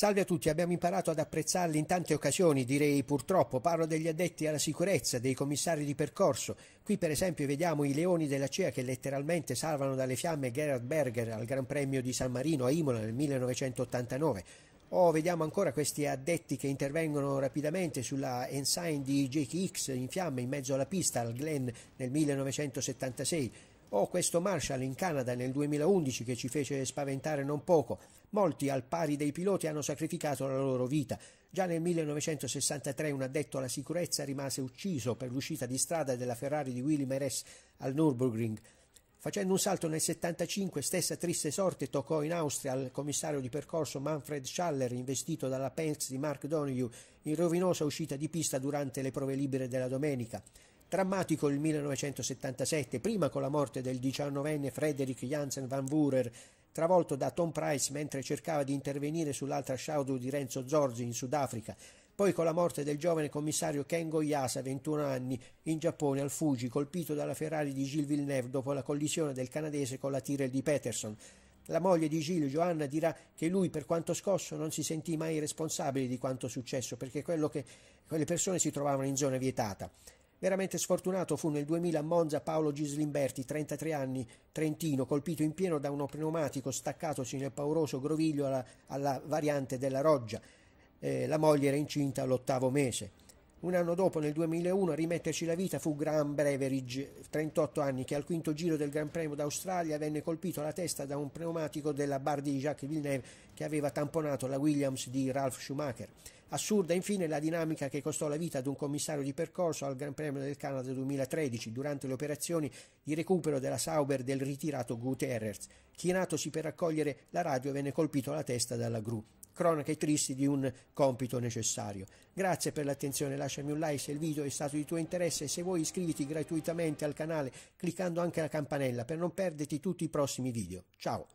Salve a tutti, abbiamo imparato ad apprezzarli in tante occasioni, direi purtroppo. Parlo degli addetti alla sicurezza, dei commissari di percorso. Qui per esempio vediamo i leoni della CEA che letteralmente salvano dalle fiamme Gerhard Berger al Gran Premio di San Marino a Imola nel 1989. O vediamo ancora questi addetti che intervengono rapidamente sulla ensign di Jake X in fiamme in mezzo alla pista al Glen nel 1976 o oh, questo Marshall in Canada nel 2011 che ci fece spaventare non poco. Molti, al pari dei piloti, hanno sacrificato la loro vita. Già nel 1963 un addetto alla sicurezza rimase ucciso per l'uscita di strada della Ferrari di Willy Meres al Nürburgring. Facendo un salto nel 1975, stessa triste sorte toccò in Austria al commissario di percorso Manfred Schaller, investito dalla Penz di Mark Donoghue in rovinosa uscita di pista durante le prove libere della domenica. Drammatico il 1977, prima con la morte del diciannovenne Frederick Jansen van Wurer, travolto da Tom Price mentre cercava di intervenire sull'altra Shadow di Renzo Zorzi in Sudafrica, poi con la morte del giovane commissario Kengo Yasa, 21 anni, in Giappone al Fuji, colpito dalla Ferrari di Gilles Villeneuve dopo la collisione del canadese con la Tyrrell di Peterson. La moglie di Gilles, Joanna, dirà che lui, per quanto scosso, non si sentì mai responsabile di quanto successo, perché che, quelle persone si trovavano in zona vietata. Veramente sfortunato fu nel 2000 a Monza Paolo Gislimberti, 33 anni, trentino, colpito in pieno da uno pneumatico staccatosi nel pauroso groviglio alla, alla variante della Roggia. Eh, la moglie era incinta all'ottavo mese. Un anno dopo, nel 2001, a rimetterci la vita fu Graham Beveridge, 38 anni, che al quinto giro del Gran Premio d'Australia venne colpito alla testa da un pneumatico della bar di Jacques Villeneuve che aveva tamponato la Williams di Ralph Schumacher. Assurda infine la dinamica che costò la vita ad un commissario di percorso al Gran Premio del Canada 2013 durante le operazioni di recupero della Sauber del ritirato Guterres. Chinatosi per raccogliere la radio venne colpito alla testa dalla gru cronache tristi di un compito necessario. Grazie per l'attenzione, lasciami un like se il video è stato di tuo interesse e se vuoi iscriviti gratuitamente al canale cliccando anche la campanella per non perderti tutti i prossimi video. Ciao!